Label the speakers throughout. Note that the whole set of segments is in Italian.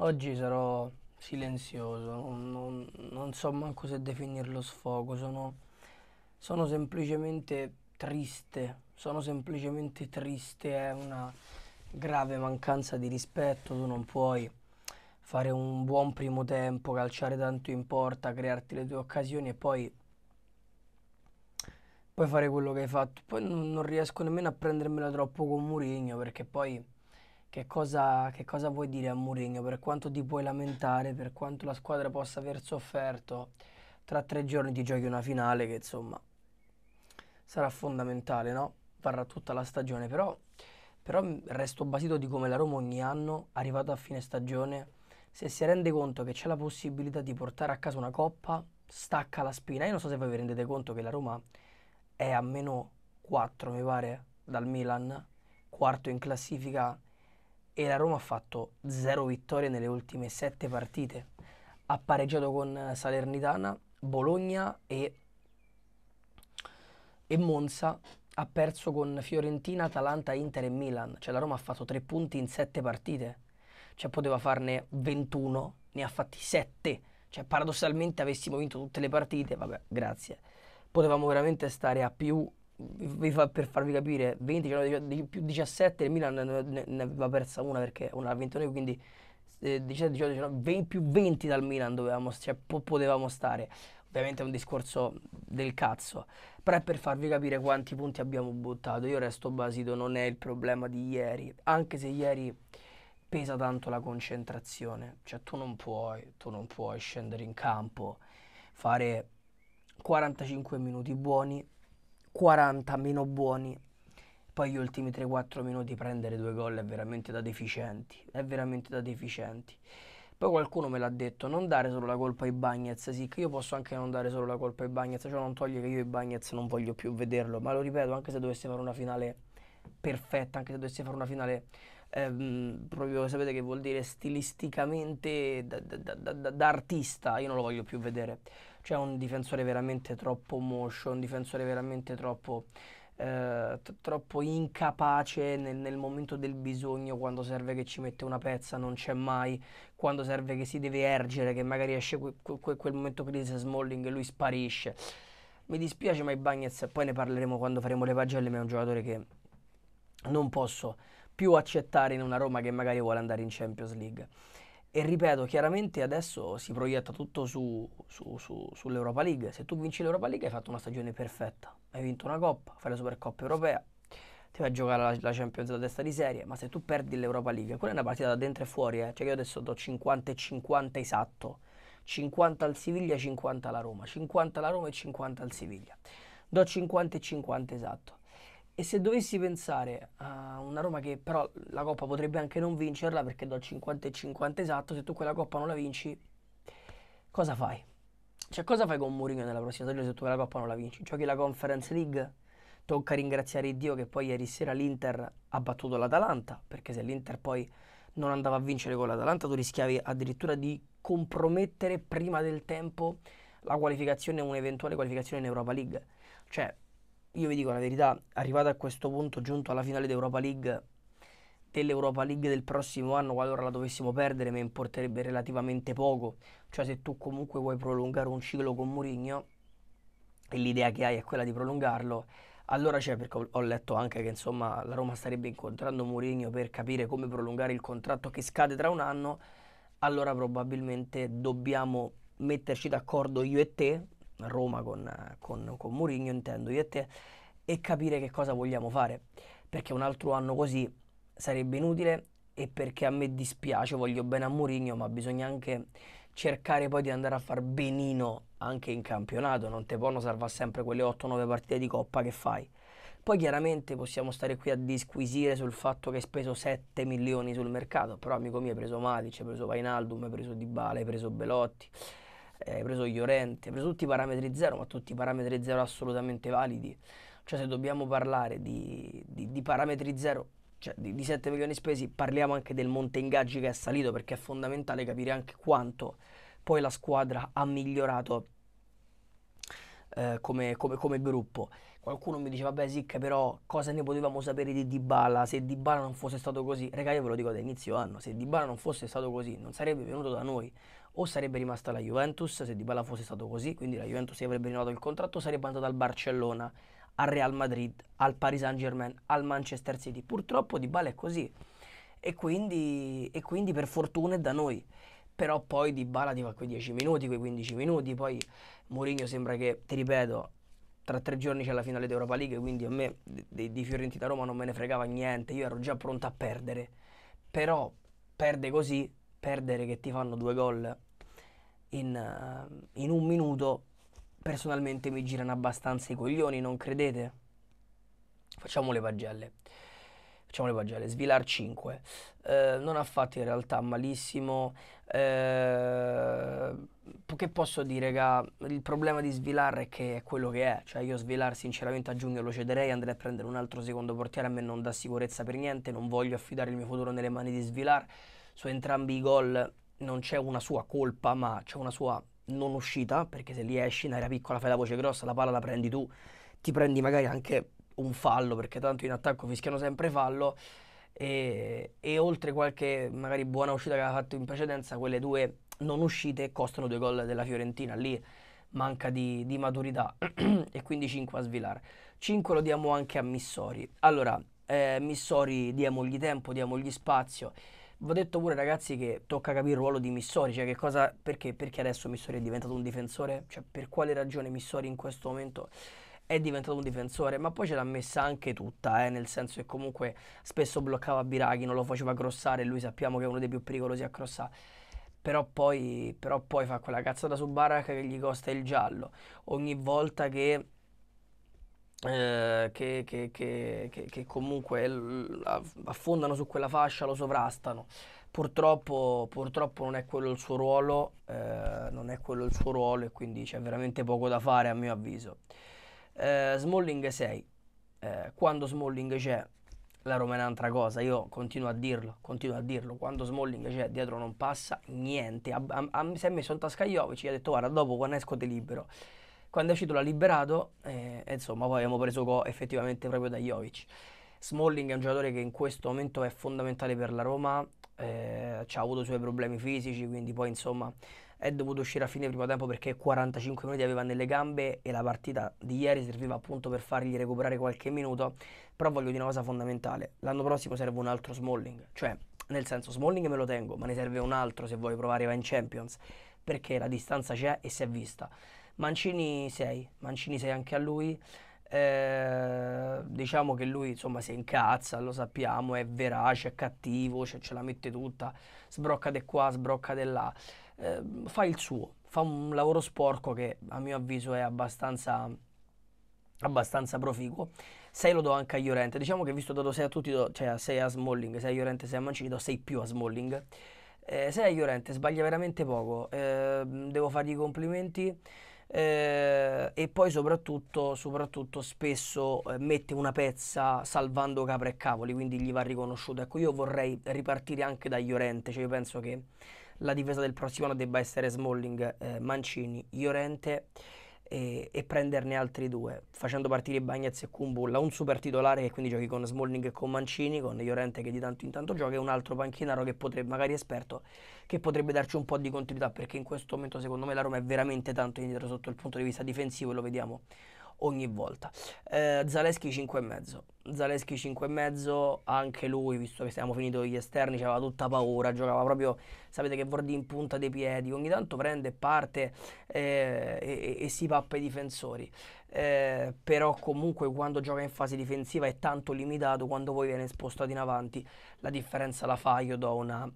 Speaker 1: Oggi sarò silenzioso, non, non- non so manco se definirlo sfogo, sono, sono semplicemente triste, sono semplicemente triste, è una grave mancanza di rispetto, tu non puoi fare un buon primo tempo, calciare tanto in porta, crearti le tue occasioni e poi, poi fare quello che hai fatto. Poi non, non riesco nemmeno a prendermela troppo con Mourinho perché poi che cosa, che cosa vuoi dire a Mourinho? Per quanto ti puoi lamentare, per quanto la squadra possa aver sofferto, tra tre giorni ti giochi una finale che insomma sarà fondamentale, no? Varrà tutta la stagione, però, però resto basito di come la Roma ogni anno, arrivato a fine stagione, se si rende conto che c'è la possibilità di portare a casa una coppa, stacca la spina. Io non so se voi vi rendete conto che la Roma è a meno 4, mi pare, dal Milan, quarto in classifica e la Roma ha fatto zero vittorie nelle ultime sette partite. Ha pareggiato con eh, Salernitana, Bologna e, e Monza. Ha perso con Fiorentina, Atalanta, Inter e Milan. Cioè la Roma ha fatto tre punti in sette partite. Cioè poteva farne 21, ne ha fatti sette. Cioè paradossalmente avessimo vinto tutte le partite, vabbè, grazie. Potevamo veramente stare a più per farvi capire, 20 19, più 17, il Milan ne, ne aveva persa una perché una ha vinto noi, quindi 17, 18, 19, 20, più 20 dal Milan dovevamo, cioè, po- potevamo stare. Ovviamente è un discorso del cazzo, però è per farvi capire quanti punti abbiamo buttato. Io resto basito, non è il problema di ieri, anche se ieri pesa tanto la concentrazione, cioè tu non puoi, tu non puoi scendere in campo, fare 45 minuti buoni 40 meno buoni. Poi gli ultimi 3-4 minuti prendere due gol è veramente da deficienti. È veramente da deficienti. Poi qualcuno me l'ha detto, non dare solo la colpa ai Bagnets, sì, che io posso anche non dare solo la colpa ai Bagnets, cioè non toglie che io i Bagnets non voglio più vederlo, ma lo ripeto, anche se dovesse fare una finale perfetta, anche se dovesse fare una finale ehm, proprio, sapete che vuol dire, stilisticamente da, da, da, da artista, io non lo voglio più vedere cioè un difensore veramente troppo moscio, un difensore veramente troppo, eh, troppo incapace nel, nel, momento del bisogno, quando serve che ci mette una pezza non c'è mai, quando serve che si deve ergere, che magari esce que- que- quel momento crisi Smalling e lui sparisce. Mi dispiace ma i Bagnets, poi ne parleremo quando faremo le pagelle, ma è un giocatore che non posso più accettare in una Roma che magari vuole andare in Champions League. E ripeto, chiaramente adesso si proietta tutto su, su, su, sull'Europa League. Se tu vinci l'Europa League hai fatto una stagione perfetta. Hai vinto una coppa, fai la Supercoppa europea, ti vai a giocare la, la Champions da testa di serie. Ma se tu perdi l'Europa League, quella è una partita da dentro e fuori. Eh. Cioè io adesso do 50 e 50 esatto. 50 al Siviglia, 50 alla Roma. 50 alla Roma e 50 al Siviglia. Do 50 e 50 esatto. E se dovessi pensare a una Roma che però la Coppa potrebbe anche non vincerla perché dal 50 e 50 esatto, se tu quella Coppa non la vinci, cosa fai? Cioè cosa fai con Mourinho nella prossima stagione se tu quella Coppa non la vinci? Giochi la Conference League? Tocca ringraziare Dio che poi ieri sera l'Inter ha battuto l'Atalanta, perché se l'Inter poi non andava a vincere con l'Atalanta tu rischiavi addirittura di compromettere prima del tempo la qualificazione, un'eventuale qualificazione in Europa League. Cioè, io vi dico la verità, arrivato a questo punto, giunto alla finale d'Europa League, dell'Europa League del prossimo anno, qualora la dovessimo perdere, mi importerebbe relativamente poco. Cioè se tu comunque vuoi prolungare un ciclo con Mourinho e l'idea che hai è quella di prolungarlo, allora c'è, perché ho letto anche che insomma la Roma starebbe incontrando Mourinho per capire come prolungare il contratto che scade tra un anno, allora probabilmente dobbiamo metterci d'accordo io e te, Roma con, con, con Murigno, intendo io e te, e capire che cosa vogliamo fare. Perché un altro anno così sarebbe inutile e perché a me dispiace, voglio bene a Murigno, ma bisogna anche cercare poi di andare a far benino anche in campionato, non te possono salvare sempre quelle 8-9 partite di coppa che fai. Poi chiaramente possiamo stare qui a disquisire sul fatto che hai speso 7 milioni sul mercato, però amico mio hai preso Matic, hai preso Vainaldum, hai preso Dybala, hai preso Belotti, eh, hai preso Iorente, hai preso tutti i parametri zero, ma tutti i parametri zero assolutamente validi. Cioè se dobbiamo parlare di, di, di parametri zero, cioè di, di, 7 milioni spesi, parliamo anche del monte ingaggi che è salito, perché è fondamentale capire anche quanto poi la squadra ha migliorato eh, come, come, come gruppo qualcuno mi diceva, vabbè Sic, però cosa ne potevamo sapere di Dybala se Dybala non fosse stato così raga io ve lo dico da inizio anno se Dybala non fosse stato così non sarebbe venuto da noi o sarebbe rimasta la Juventus se Dybala fosse stato così, quindi la Juventus si avrebbe rinnovato il contratto, sarebbe andata al Barcellona, al Real Madrid, al Paris Saint Germain, al Manchester City. Purtroppo Dybala è così e quindi, e quindi per fortuna è da noi. Però poi Dybala ti fa quei 10 minuti, quei 15 minuti, poi Mourinho sembra che, ti ripeto, tra tre giorni c'è la finale d'Europa League, quindi a me di, di Fiorentina Roma non me ne fregava niente, io ero già pronto a perdere. Però perde così, perdere che ti fanno due gol in, eh, in un minuto personalmente mi girano abbastanza i coglioni, non credete? Facciamo le pagelle. Facciamo le pagelle. Svilar 5. Eh, non ha fatto in realtà malissimo. Eh, che posso dire, raga? Il problema di Svilar è che è quello che è. Cioè io Svilar sinceramente a giugno lo cederei, andrei a prendere un altro secondo portiere. A me non dà sicurezza per niente. Non voglio affidare il mio futuro nelle mani di Svilar. Su entrambi i gol non c'è una sua colpa, ma c'è una sua non uscita, perché se li esci in area piccola fai la voce grossa, la palla la prendi tu, ti prendi magari anche un fallo, perché tanto in attacco fischiano sempre fallo, e, e oltre qualche magari buona uscita che aveva fatto in precedenza, quelle due non uscite costano due gol della Fiorentina, lì manca di, di maturità e quindi 5 a svilare. 5 lo diamo anche a Missori. Allora, eh, Missori diamogli tempo, diamogli spazio. Va detto pure ragazzi che tocca capire il ruolo di Missori, cioè che cosa, perché, perché adesso Missori è diventato un difensore, cioè per quale ragione Missori in questo momento è diventato un difensore, ma poi ce l'ha messa anche tutta, eh, nel senso che comunque spesso bloccava Biraghi, non lo faceva crossare, lui sappiamo che è uno dei più pericolosi a crossare. Però poi, però poi fa quella cazzata su Barak che gli costa il giallo. Ogni volta che eh, che, che, che, che, comunque affondano su quella fascia, lo sovrastano. Purtroppo, purtroppo non è quello il suo ruolo, eh, non è quello il suo ruolo e quindi c'è veramente poco da fare a mio avviso. Eh, Smalling 6, eh, quando Smalling c'è la Roma è un'altra cosa, io continuo a dirlo, continuo a dirlo, quando Smalling c'è dietro non passa niente, a, a, a, si è messo in tasca Jovic e gli ha detto guarda dopo quando esco te libero quando è uscito l'ha liberato eh, e, insomma poi abbiamo preso Go effettivamente proprio da Jovic. Smalling è un giocatore che in questo momento è fondamentale per la Roma, eh, ha avuto i suoi problemi fisici, quindi poi insomma è dovuto uscire a fine primo tempo perché 45 minuti aveva nelle gambe e la partita di ieri serviva appunto per fargli recuperare qualche minuto, però voglio dire una cosa fondamentale, l'anno prossimo serve un altro Smalling, cioè nel senso Smalling me lo tengo, ma ne serve un altro se vuoi provare va in Champions, perché la distanza c'è e si è vista. Mancini 6, Mancini 6 anche a lui. Eh, diciamo che lui insomma si incazza, lo sappiamo, è verace, è cattivo, cioè, ce la mette tutta, sbrocca sbroccate qua, sbrocca sbroccate là, eh, fa il suo, fa un lavoro sporco che a mio avviso è abbastanza, abbastanza proficuo. 6 lo do anche a Iorente, diciamo che visto dato 6 a tutti, do, cioè 6 a Smalling, 6 a Iorente, 6 a Mancini, do 6 più a Smalling. Eh, 6 a Iorente, sbaglia veramente poco, eh, devo fargli i complimenti eh, e poi soprattutto, soprattutto spesso eh, mette una pezza salvando capre e cavoli, quindi gli va riconosciuto. Ecco, io vorrei ripartire anche da Iorente, cioè io penso che la difesa del prossimo anno debba essere Smalling, eh, Mancini, Iorente e, e, prenderne altri due, facendo partire Bagnez e Kumbulla, un super titolare che quindi giochi con Smalling e con Mancini, con Llorente che di tanto in tanto gioca e un altro panchinaro che potrebbe, magari esperto, che potrebbe darci un po' di continuità perché in questo momento secondo me la Roma è veramente tanto indietro sotto il punto di vista difensivo e lo vediamo ogni volta. Eh, Zaleschi 5,5. Zaleschi 5,5, anche lui, visto che siamo finiti gli esterni, aveva tutta paura, giocava proprio, sapete che Vordi in punta dei piedi, ogni tanto prende parte eh, e, e, si pappa i difensori. Eh, però comunque quando gioca in fase difensiva è tanto limitato, quando poi viene spostato in avanti la differenza la fa, io do una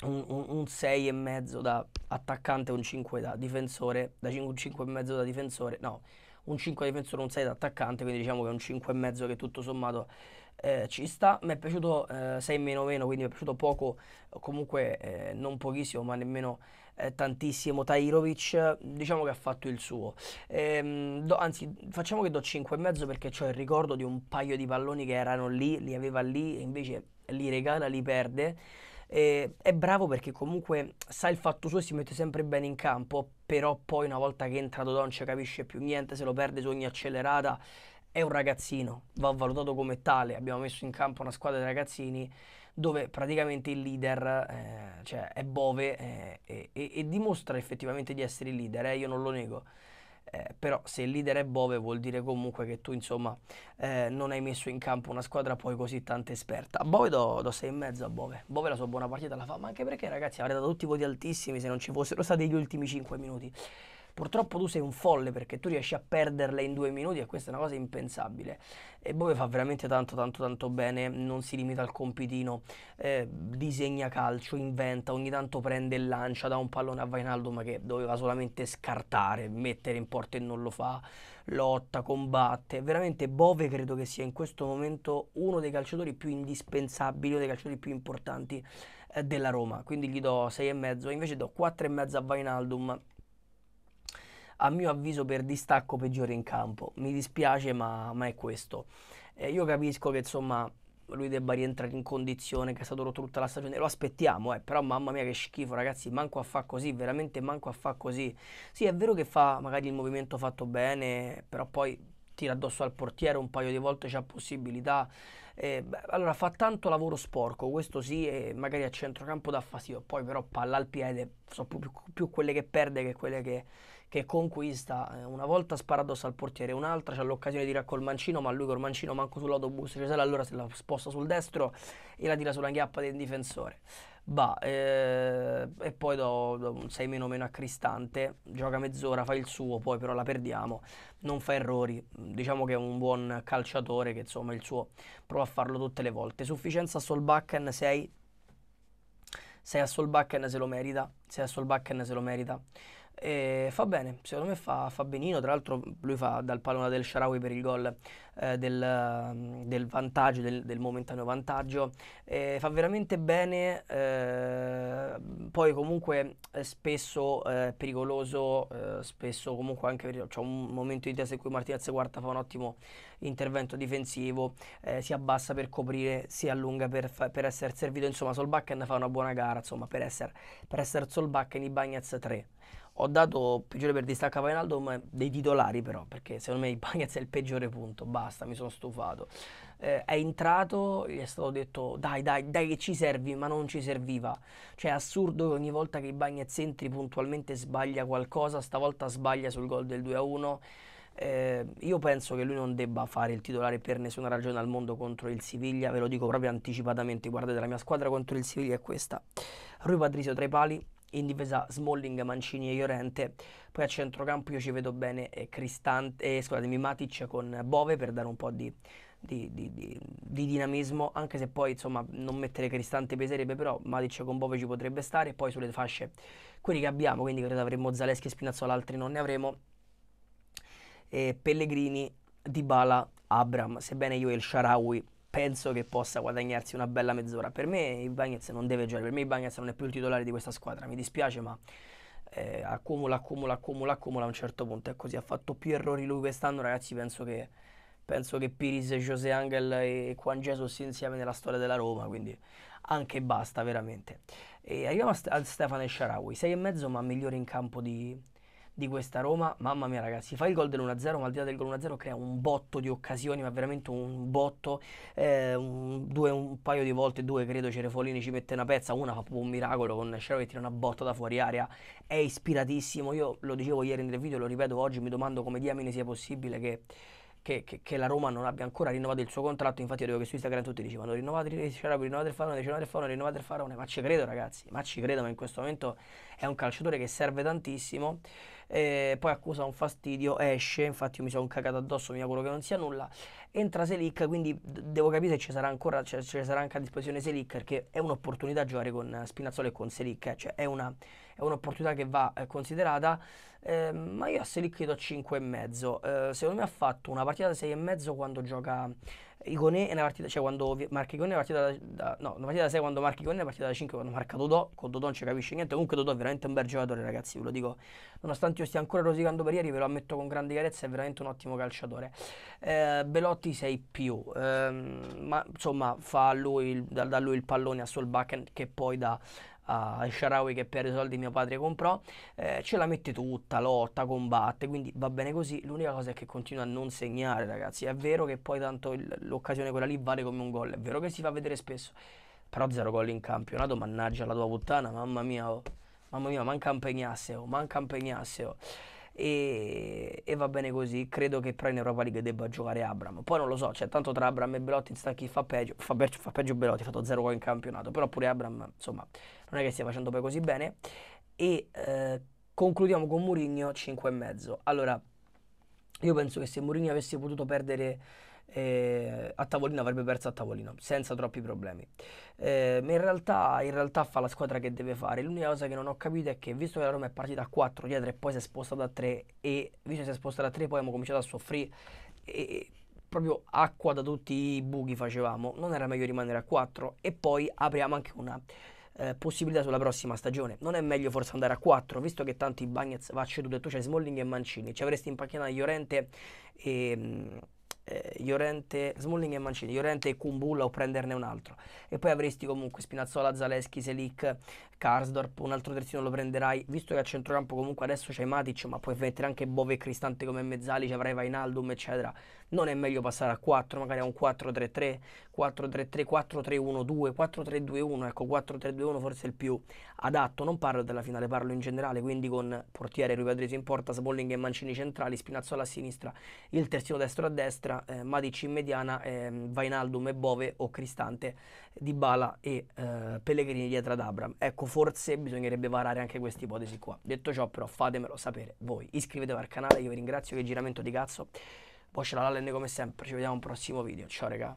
Speaker 1: un, 6 e mezzo da attaccante, un 5 da difensore, da 5, e mezzo da difensore, no, un 5 difensore, un 6 da attaccante, quindi diciamo che è un 5,5 che tutto sommato eh, ci sta. Mi è piaciuto eh, 6 meno meno, quindi mi è piaciuto poco, comunque eh, non pochissimo, ma nemmeno eh, tantissimo. Tairovic, diciamo che ha fatto il suo. Ehm, do, anzi, facciamo che do 5,5 perché ho il ricordo di un paio di palloni che erano lì, li aveva lì e invece li regala, li perde eh, è bravo perché comunque sa il fatto suo e si mette sempre bene in campo, però poi una volta che è entrato non ci capisce più niente, se lo perde su ogni accelerata, è un ragazzino, va valutato come tale, abbiamo messo in campo una squadra di ragazzini dove praticamente il leader eh, cioè è Bove eh, e, e, dimostra effettivamente di essere il leader, eh, io non lo nego eh, però se il leader è Bove vuol dire comunque che tu insomma eh, non hai messo in campo una squadra poi così tanto esperta. A Bove do, do 6,5 a Bove. Bove la sua buona partita la fa, ma anche perché ragazzi avrei dato tutti i voti altissimi se non ci fossero stati gli ultimi 5 minuti. Purtroppo tu sei un folle perché tu riesci a perderle in due minuti e questa è una cosa impensabile. E Bove fa veramente tanto, tanto, tanto bene, non si limita al compitino, eh, disegna calcio, inventa, ogni tanto prende e lancia dà un pallone a Vainaldum che doveva solamente scartare, mettere in porta e non lo fa, lotta, combatte. Veramente Bove credo che sia in questo momento uno dei calciatori più indispensabili, uno dei calciatori più importanti eh, della Roma, quindi gli do 6,5, invece do 4,5 a Vainaldum a mio avviso per distacco peggiore in campo. Mi dispiace ma, ma è questo. Eh, io capisco che insomma lui debba rientrare in condizione che è stato rotto tutta la stagione, lo aspettiamo, eh, però mamma mia che schifo ragazzi, manco a fa così, veramente manco a fa così. Sì è vero che fa magari il movimento fatto bene, però poi tira addosso al portiere un paio di volte, c'ha possibilità. Eh, beh, allora fa tanto lavoro sporco, questo sì, e magari a centrocampo dà fastidio, poi però palla al piede, sono più, più, più quelle che perde che quelle che, che conquista, eh, una volta sparadossa al portiere, un'altra c'ha l'occasione di tirare col mancino, ma lui col mancino manco sull'autobus, Cesare cioè allora se la sposta sul destro e la tira sulla chiappa del difensore. Bah, eh, e poi do, do un 6 meno meno a Cristante, gioca mezz'ora, fa il suo, poi però la perdiamo, non fa errori, diciamo che è un buon calciatore che insomma il suo prova a farlo tutte le volte. Sufficienza Solbakken 6, 6 a Solbakken se lo merita, 6 a Solbakken se lo merita. E fa bene, secondo me fa, fa benino. Tra l'altro, lui fa dal pallone del Sharawi per il gol eh, del, mm, del, vantaggio, del, del momentaneo vantaggio. E fa veramente bene. Eh, poi, comunque, spesso eh, pericoloso. Eh, spesso, comunque, anche c'è cioè un momento di testa in cui Martinez guarda fa un ottimo intervento difensivo. Eh, si abbassa per coprire, si allunga per, per essere servito. Insomma, Solbakken fa una buona gara. Insomma, per essere, per essere Solbakken, i Bagnaz 3 ho dato peggiore per distacca a Vainaldo ma dei titolari però perché secondo me Ibanez è il peggiore punto basta mi sono stufato eh, è entrato gli è stato detto dai dai dai che ci servi ma non ci serviva cioè è assurdo che ogni volta che Ibanez entri puntualmente sbaglia qualcosa stavolta sbaglia sul gol del 2-1 eh, io penso che lui non debba fare il titolare per nessuna ragione al mondo contro il Siviglia ve lo dico proprio anticipatamente guardate la mia squadra contro il Siviglia è questa Rui Patrizio tra i pali in difesa Smalling, Mancini e Iorente. Poi a centrocampo io ci vedo bene eh, Cristante, eh, scusatemi, Matic con Bove per dare un po' di, di, di, di dinamismo, anche se poi insomma non mettere Cristante peserebbe, però Matic con Bove ci potrebbe stare. E poi sulle fasce quelli che abbiamo, quindi credo avremo Zaleschi e Spinazzola, altri non ne avremo. e Pellegrini, Dybala, Abram, sebbene io e il Sharawi penso che possa guadagnarsi una bella mezz'ora. Per me Ibagnez non deve giocare, per me Ibagnez non è più il titolare di questa squadra, mi dispiace ma eh, accumula, accumula, accumula, accumula a un certo punto, è così, ha fatto più errori lui quest'anno ragazzi, penso che, penso che Piris, José Angel e Juan Jesus siano insieme nella storia della Roma, quindi anche basta veramente. E arriviamo a, St- a Stefano Sharawi, 6 e mezzo ma migliore in campo di di questa Roma, mamma mia ragazzi, fa il gol dell'1-0, ma al di là del gol 1-0 crea un botto di occasioni, ma veramente un botto, eh, un, due, un, paio di volte, due credo Cerefolini ci mette una pezza, una fa proprio un miracolo con Scerro che tira una botta da fuori aria, è ispiratissimo, io lo dicevo ieri nel video, lo ripeto oggi, mi domando come diamine sia possibile che... Che, che, che, la Roma non abbia ancora rinnovato il suo contratto. Infatti, io vedevo che su Instagram tutti dicevano rinnovate il Sharabi, rinnovate il Farone, rinnovate il Farone, rinnovate il Farone. Ma ci credo, ragazzi, ma ci credo. Ma in questo momento è un calciatore che serve tantissimo eh, poi accusa un fastidio, esce, infatti io mi sono cagato addosso, mi auguro che non sia nulla, entra Selic, quindi devo capire se ci sarà ancora, ce, cioè ce sarà anche a disposizione Selic, perché è un'opportunità giocare con Spinazzola e con Selic, eh. cioè è, una, è, un'opportunità che va eh, considerata, ehm, ma io a Selic do 5,5, ehm, secondo me ha fatto una partita da 6,5 quando gioca Icone è una partita, cioè quando marca Icone è una partita da, da, no, una partita da 6 quando marca Icone è una partita da 5 quando marca Dodò, con Dodò non ci capisce niente, comunque Dodò è veramente un bel giocatore ragazzi, ve lo dico, nonostante io stia ancora rosicando per ieri, ve lo ammetto con grande chiarezza, è veramente un ottimo calciatore. Eh, Belotti 6 più, ehm, ma insomma fa lui, da, da, lui il pallone a Solbakken che poi da a Sharawi che per i soldi mio padre comprò, eh, ce la mette tutta, lotta, combatte, quindi va bene così. L'unica cosa è che continua a non segnare, ragazzi. È vero che poi tanto il, l'occasione quella lì vale come un gol, è vero che si fa vedere spesso, però zero gol in campionato, mannaggia la tua puttana, mamma mia, oh. mamma mia, manca impegnasse, oh, manca impegnasse. Oh. E, e, va bene così. Credo che però in Europa League debba giocare Abram. Poi non lo so, cioè, tanto tra Abram e Belotti sta chi fa peggio. Fa, peggio, fa peggio Belotti, ha fatto 0 gol in campionato. Però pure Abram, insomma, non è che stia facendo poi così bene. E eh, concludiamo con Murigno 5,5. Allora, io penso che se Murigno avesse potuto perdere eh, a tavolino avrebbe perso a tavolino senza troppi problemi. Eh, ma in realtà, in realtà, fa la squadra che deve fare. L'unica cosa che non ho capito è che visto che la Roma è partita a 4 dietro e poi si è spostata a 3 e visto che si è spostata a 3 poi abbiamo cominciato a soffrire e proprio acqua da tutti i buchi facevamo, non era meglio rimanere a 4 e poi apriamo anche una eh, possibilità sulla prossima stagione. Non è meglio forse andare a 4, visto che tanto i Bagnets va ceduto e tu c'hai Smalling e Mancini, ci avresti in panchina Llorente e... Mh, mm, eh, Llorente, Smalling e Mancini, Llorente e Kumbulla o prenderne un altro. E poi avresti comunque Spinazzola, Zaleschi, Selic, Karsdorp, un altro terzino lo prenderai, visto che a centrocampo comunque adesso c'hai Matic, ma puoi mettere anche Bove e Cristante come mezzali, ci avrai Vainaldum, eccetera non è meglio passare a 4, magari a un 4-3-3, 4-3-3, 4-3-1-2, 4-3-2-1, ecco 4-3-2-1 forse è il più adatto, non parlo della finale, parlo in generale, quindi con portiere Rui Pedresi in porta, Sbolling e Mancini centrali, Spinazzola a sinistra, il terzino destro a destra, eh, Madic in mediana, eh, Vainaldum e Bove o Cristante, di Bala e eh, Pellegrini dietro ad Abram. Ecco, forse bisognerebbe varare anche questa ipotesi qua. Detto ciò però fatemelo sapere voi, iscrivetevi al canale, io vi ringrazio che giramento di cazzo Voce la Lallen come sempre, ci vediamo a un prossimo video, ciao raga.